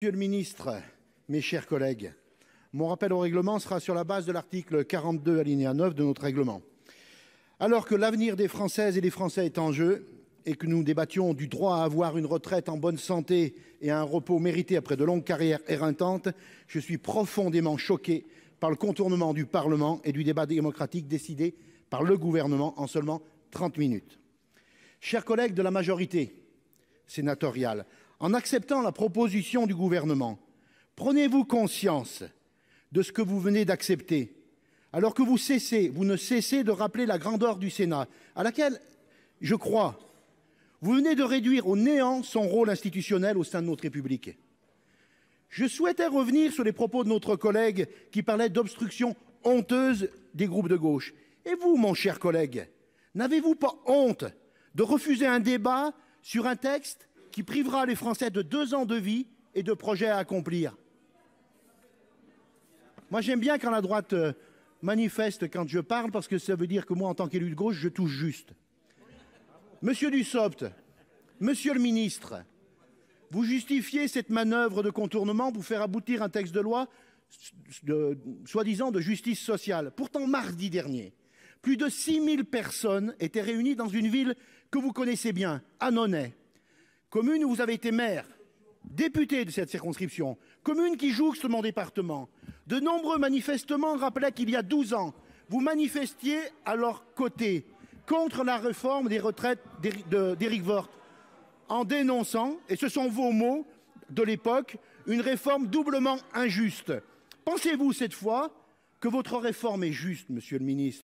Monsieur le ministre, mes chers collègues, mon rappel au règlement sera sur la base de l'article 42, alinéa 9 de notre règlement. Alors que l'avenir des Françaises et des Français est en jeu et que nous débattions du droit à avoir une retraite en bonne santé et un repos mérité après de longues carrières éreintantes, je suis profondément choqué par le contournement du Parlement et du débat démocratique décidé par le gouvernement en seulement 30 minutes. Chers collègues de la majorité, sénatoriale, en acceptant la proposition du Gouvernement, prenez-vous conscience de ce que vous venez d'accepter, alors que vous ne cessez de rappeler la grandeur du Sénat, à laquelle je crois vous venez de réduire au néant son rôle institutionnel au sein de notre République. Je souhaitais revenir sur les propos de notre collègue qui parlait d'obstruction honteuse des groupes de gauche. Et vous, mon cher collègue, n'avez-vous pas honte de refuser un débat sur un texte qui privera les Français de deux ans de vie et de projets à accomplir. Moi, j'aime bien quand la droite euh, manifeste quand je parle, parce que ça veut dire que moi, en tant qu'élu de gauche, je touche juste. Monsieur Dussopt, monsieur le ministre, vous justifiez cette manœuvre de contournement pour faire aboutir un texte de loi soi-disant de justice sociale. Pourtant, mardi dernier, plus de 6000 personnes étaient réunies dans une ville que vous connaissez bien, Annonay. Commune où vous avez été maire, député de cette circonscription, commune qui jouxte mon département. De nombreux manifestements rappelaient qu'il y a 12 ans, vous manifestiez à leur côté contre la réforme des retraites d'Éric Vort, en dénonçant, et ce sont vos mots de l'époque, une réforme doublement injuste. Pensez-vous cette fois que votre réforme est juste, monsieur le ministre